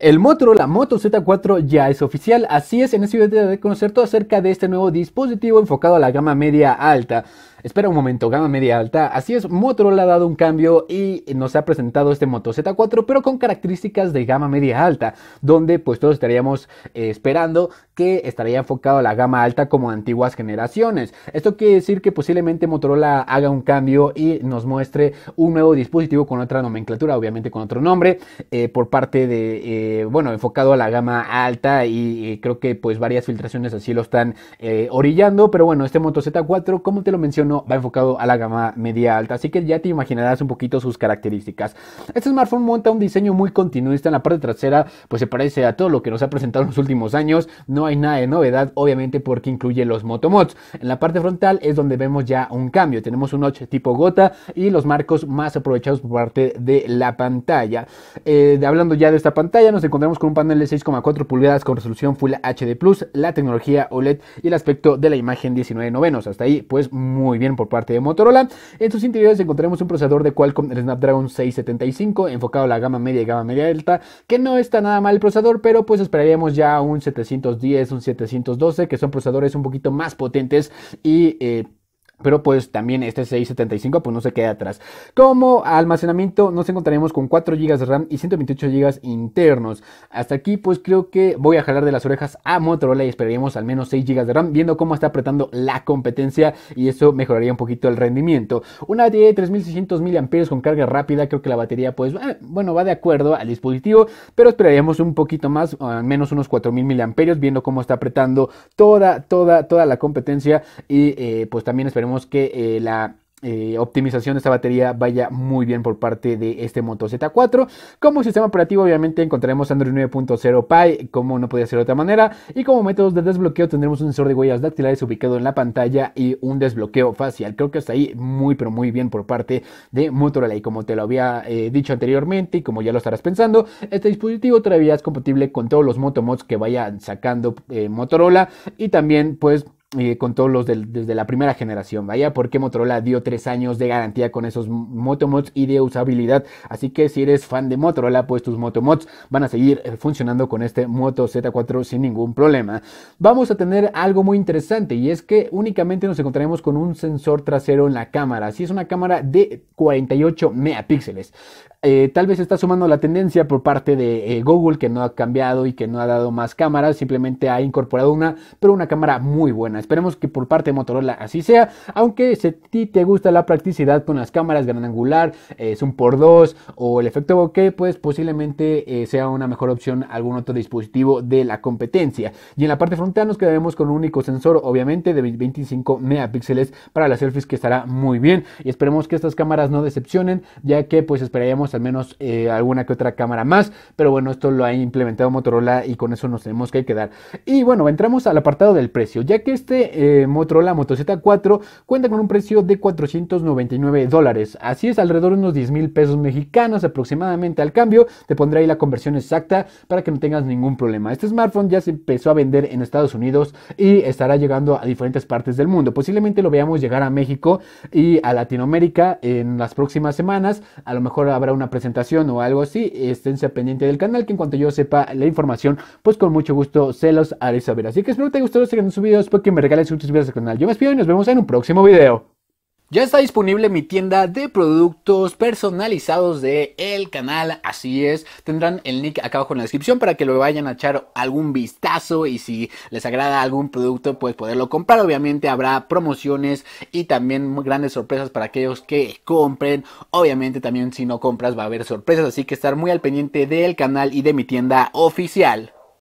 El Motorola Moto Z4 ya es oficial, así es, en este video te a conocer todo acerca de este nuevo dispositivo enfocado a la gama media alta. Espera un momento, gama media alta, así es, Motorola ha dado un cambio y nos ha presentado este Moto Z4, pero con características de gama media alta, donde pues todos estaríamos eh, esperando que estaría enfocado a la gama alta como antiguas generaciones. Esto quiere decir que posiblemente Motorola haga un cambio y nos muestre un nuevo dispositivo con otra nomenclatura, obviamente con otro nombre, eh, por parte de... Eh, eh, bueno, enfocado a la gama alta y, creo que pues varias filtraciones así lo están eh, orillando, pero bueno, este Moto Z4, como te lo menciono, va enfocado a la gama media alta, así que ya te imaginarás un poquito sus características. Este smartphone monta un diseño muy continuista en la parte trasera, pues se parece a todo lo que nos ha presentado en los últimos años, no hay nada de novedad, obviamente porque incluye los Moto Mods, En la parte frontal es donde vemos ya un cambio, tenemos un notch tipo gota y los marcos más aprovechados por parte de la pantalla. Eh, hablando ya de esta pantalla, no encontramos con un panel de 6,4 pulgadas con resolución Full HD Plus, la tecnología OLED y el aspecto de la imagen 19 novenos. Hasta ahí, pues muy bien por parte de Motorola. En sus interiores encontraremos un procesador de Qualcomm Snapdragon 675 enfocado a la gama media y gama media delta. que no está nada mal el procesador, pero pues esperaríamos ya un 710, un 712, que son procesadores un poquito más potentes y... Eh, pero pues también este 675 pues no se queda atrás. Como almacenamiento nos encontraremos con 4 GB de RAM y 128 GB internos. Hasta aquí pues creo que voy a jalar de las orejas a Motorola y esperaríamos al menos 6 GB de RAM viendo cómo está apretando la competencia y eso mejoraría un poquito el rendimiento. Una batería de 3600 mAh con carga rápida, creo que la batería pues eh, bueno va de acuerdo al dispositivo, pero esperaríamos un poquito más, al menos unos 4000 mAh viendo cómo está apretando toda, toda, toda la competencia y eh, pues también esperemos que eh, la eh, optimización de esta batería vaya muy bien por parte de este Moto Z4. Como sistema operativo, obviamente encontraremos Android 9.0 Pie, como no podía ser de otra manera. Y como métodos de desbloqueo, tendremos un sensor de huellas dactilares ubicado en la pantalla y un desbloqueo facial. Creo que hasta ahí muy, pero muy bien por parte de Motorola. Y como te lo había eh, dicho anteriormente, y como ya lo estarás pensando, este dispositivo todavía es compatible con todos los Moto Mods que vayan sacando Motorola. Y también, pues, eh, con todos los desde la primera generación, vaya, porque Motorola dio tres años de garantía con esos Motomods y de usabilidad. Así que si eres fan de Motorola, pues tus Motomods van a seguir eh, funcionando con este Moto Z4 sin ningún problema. Vamos a tener algo muy interesante y es que únicamente nos encontraremos con un sensor trasero en la cámara. Así es una cámara de 48 megapíxeles. Eh, tal vez está sumando la tendencia por parte de eh, Google que no ha cambiado y que no ha dado más cámaras, simplemente ha incorporado una, pero una cámara muy buena. Esperemos que por parte de Motorola así sea, aunque si a ti te gusta la practicidad con las cámaras gran angular, eh, zoom por 2 o el efecto bokeh, pues posiblemente eh, sea una mejor opción algún otro dispositivo de la competencia. Y en la parte frontal nos quedaremos con un único sensor, obviamente de 25 megapíxeles para las selfies que estará muy bien y esperemos que estas cámaras no decepcionen, ya que pues esperaríamos al menos eh, alguna que otra cámara más, pero bueno, esto lo ha implementado Motorola y con eso nos tenemos que quedar. Y bueno, entramos al apartado del precio, ya que este eh, Motorola Moto Z4 cuenta con un precio de 499 dólares, así es, alrededor de unos 10 mil pesos mexicanos aproximadamente al cambio, te pondré ahí la conversión exacta para que no tengas ningún problema. Este smartphone ya se empezó a vender en Estados Unidos y estará llegando a diferentes partes del mundo, posiblemente lo veamos llegar a México y a Latinoamérica en las próximas semanas, a lo mejor habrá un una presentación o algo así, esténse pendiente del canal que en cuanto yo sepa la información, pues con mucho gusto se los haré saber. Así que espero que te haya gustado este video, espero pues que me regalen sus al canal. Yo me despido y nos vemos en un próximo video. Ya está disponible mi tienda de productos personalizados de el canal, así es. Tendrán el link acá abajo en la descripción para que lo vayan a echar algún vistazo y si les agrada algún producto, pues poderlo comprar. Obviamente habrá promociones y también grandes sorpresas para aquellos que compren. Obviamente también si no compras va a haber sorpresas, así que estar muy al pendiente del canal y de mi tienda oficial.